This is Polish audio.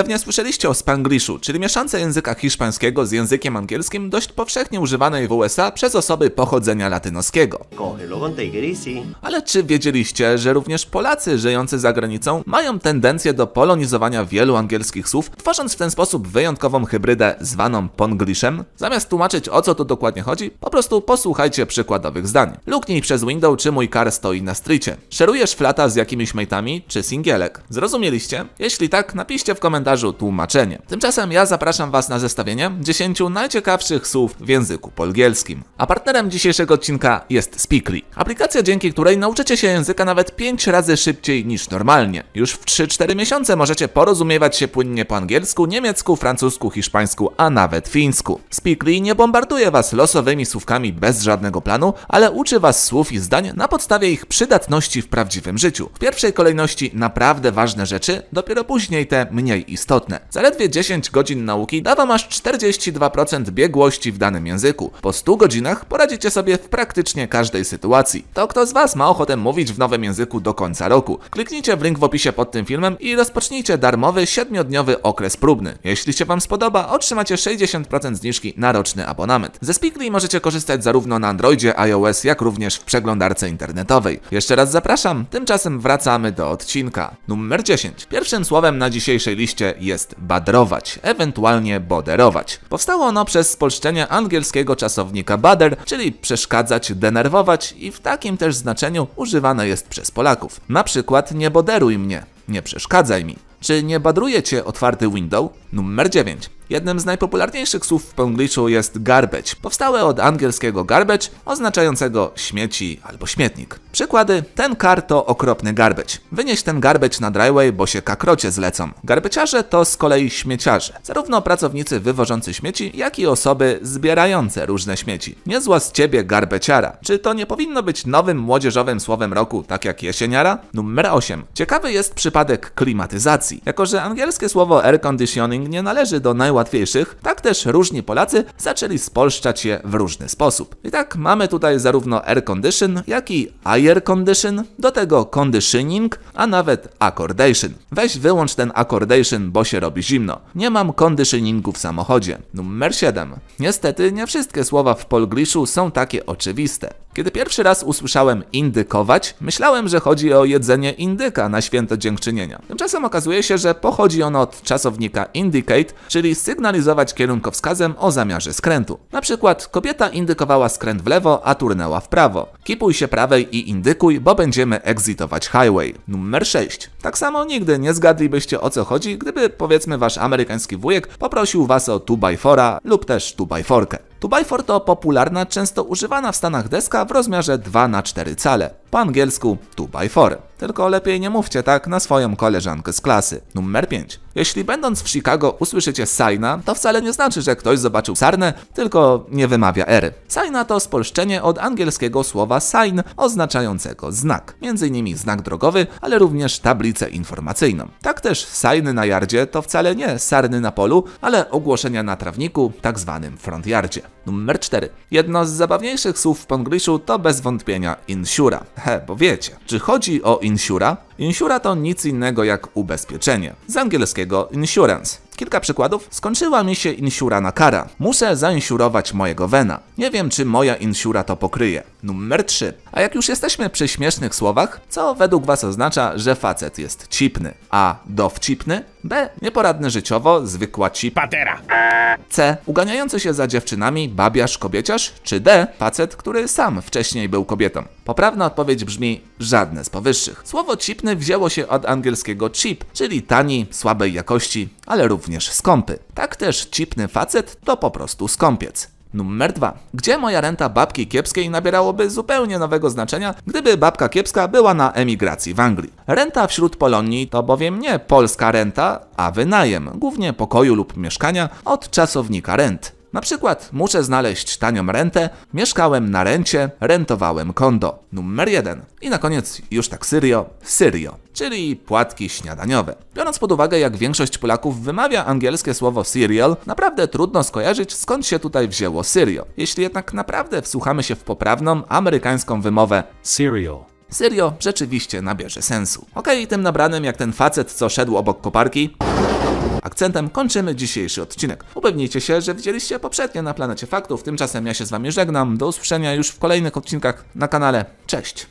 Pewnie słyszeliście o spanglishu, czyli mieszance języka hiszpańskiego z językiem angielskim dość powszechnie używanej w USA przez osoby pochodzenia latynoskiego. Ale czy wiedzieliście, że również Polacy żyjący za granicą mają tendencję do polonizowania wielu angielskich słów, tworząc w ten sposób wyjątkową hybrydę zwaną pongliszem? Zamiast tłumaczyć o co tu dokładnie chodzi, po prostu posłuchajcie przykładowych zdań. Luknij przez window, czy mój kar stoi na strycie. Szerujesz flata z jakimiś mejtami, czy singielek? Zrozumieliście? Jeśli tak, napiszcie w komentarzach tłumaczenie. Tymczasem ja zapraszam Was na zestawienie 10 najciekawszych słów w języku polgielskim. A partnerem dzisiejszego odcinka jest Speakly, aplikacja dzięki której nauczycie się języka nawet 5 razy szybciej niż normalnie. Już w 3-4 miesiące możecie porozumiewać się płynnie po angielsku, niemiecku, francusku, hiszpańsku, a nawet fińsku. Speakly nie bombarduje Was losowymi słówkami bez żadnego planu, ale uczy Was słów i zdań na podstawie ich przydatności w prawdziwym życiu. W pierwszej kolejności naprawdę ważne rzeczy, dopiero później te mniej istotne. Zaledwie 10 godzin nauki da Wam aż 42% biegłości w danym języku. Po 100 godzinach poradzicie sobie w praktycznie każdej sytuacji. To kto z Was ma ochotę mówić w nowym języku do końca roku? Kliknijcie w link w opisie pod tym filmem i rozpocznijcie darmowy 7-dniowy okres próbny. Jeśli się Wam spodoba, otrzymacie 60% zniżki na roczny abonament. Ze Speakly możecie korzystać zarówno na Androidzie, iOS, jak również w przeglądarce internetowej. Jeszcze raz zapraszam, tymczasem wracamy do odcinka. Numer 10. Pierwszym słowem na dzisiejszej liście oczywiście jest badrować, ewentualnie boderować. Powstało ono przez spolszczenie angielskiego czasownika bader, czyli przeszkadzać, denerwować i w takim też znaczeniu używane jest przez Polaków. Na przykład nie boderuj mnie, nie przeszkadzaj mi. Czy nie badrujecie otwarty window? Numer 9. Jednym z najpopularniejszych słów w Pongliczu jest garbage, powstałe od angielskiego garbage, oznaczającego śmieci albo śmietnik. Przykłady. Ten kar to okropny garbage. Wynieś ten garbage na dryway, bo się kakrocie zlecą. Garbeciarze to z kolei śmieciarze. Zarówno pracownicy wywożący śmieci, jak i osoby zbierające różne śmieci. Niezła z ciebie garbeciara. Czy to nie powinno być nowym młodzieżowym słowem roku, tak jak jesieniara? Numer 8. Ciekawy jest przypadek klimatyzacji. Jako, że angielskie słowo air conditioning nie należy do najładniejszych łatwiejszych, tak też różni Polacy zaczęli spolszczać je w różny sposób. I tak mamy tutaj zarówno air condition, jak i air condition, do tego conditioning, a nawet accordation. Weź wyłącz ten accordation, bo się robi zimno. Nie mam conditioningu w samochodzie. Numer 7. Niestety nie wszystkie słowa w polgliszu są takie oczywiste. Kiedy pierwszy raz usłyszałem indykować, myślałem, że chodzi o jedzenie indyka na święto dziękczynienia. Tymczasem okazuje się, że pochodzi ono od czasownika indicate, czyli sygnalizować kierunkowskazem o zamiarze skrętu. Na przykład kobieta indykowała skręt w lewo, a turnęła w prawo. Kipuj się prawej i indykuj, bo będziemy exitować highway. Numer 6. Tak samo nigdy nie zgadlibyście o co chodzi, gdyby powiedzmy wasz amerykański wujek poprosił was o 2x4 lub też 2x4. 2 to popularna, często używana w Stanach deska w rozmiarze 2 na 4 cale. Po angielsku two by four. Tylko lepiej nie mówcie tak na swoją koleżankę z klasy. Numer 5. Jeśli będąc w Chicago usłyszycie Saina, to wcale nie znaczy, że ktoś zobaczył sarnę, tylko nie wymawia ery. Saina to spolszczenie od angielskiego słowa sign oznaczającego znak, między innymi znak drogowy, ale również tablicę informacyjną. Tak też sajny na jardzie to wcale nie sarny na polu, ale ogłoszenia na trawniku, tak zwanym front yardzie. Numer 4. Jedno z zabawniejszych słów w pongliszu to bez wątpienia insura. He, bo wiecie, czy chodzi o insura? Insura to nic innego jak ubezpieczenie. Z angielskiego insurance. Kilka przykładów. Skończyła mi się insura na kara. Muszę zainsurować mojego wena. Nie wiem, czy moja insura to pokryje. Numer 3. A jak już jesteśmy przy śmiesznych słowach, co według Was oznacza, że facet jest cipny? A. Dowcipny. B. Nieporadny życiowo, zwykła cipatera. C. Uganiający się za dziewczynami, babiarz, kobieciarz. Czy D. Facet, który sam wcześniej był kobietą. Poprawna odpowiedź brzmi żadne z powyższych. Słowo cipny wzięło się od angielskiego cheap, czyli tani, słabej jakości, ale również skąpy. Tak też chipny facet to po prostu skąpiec. Numer 2. Gdzie moja renta babki kiepskiej nabierałoby zupełnie nowego znaczenia, gdyby babka kiepska była na emigracji w Anglii? Renta wśród Polonii to bowiem nie polska renta, a wynajem, głównie pokoju lub mieszkania od czasownika rent. Na przykład muszę znaleźć tanią rentę, mieszkałem na rencie, rentowałem kondo. Numer jeden. I na koniec już tak syrio, syrio, czyli płatki śniadaniowe. Biorąc pod uwagę jak większość Polaków wymawia angielskie słowo cereal, naprawdę trudno skojarzyć skąd się tutaj wzięło syrio. Jeśli jednak naprawdę wsłuchamy się w poprawną amerykańską wymowę cereal, Serio rzeczywiście nabierze sensu. Okej, okay, tym nabranym jak ten facet, co szedł obok koparki akcentem kończymy dzisiejszy odcinek. Upewnijcie się, że widzieliście poprzednio na Planecie Faktów. Tymczasem ja się z Wami żegnam. Do usłyszenia już w kolejnych odcinkach na kanale. Cześć!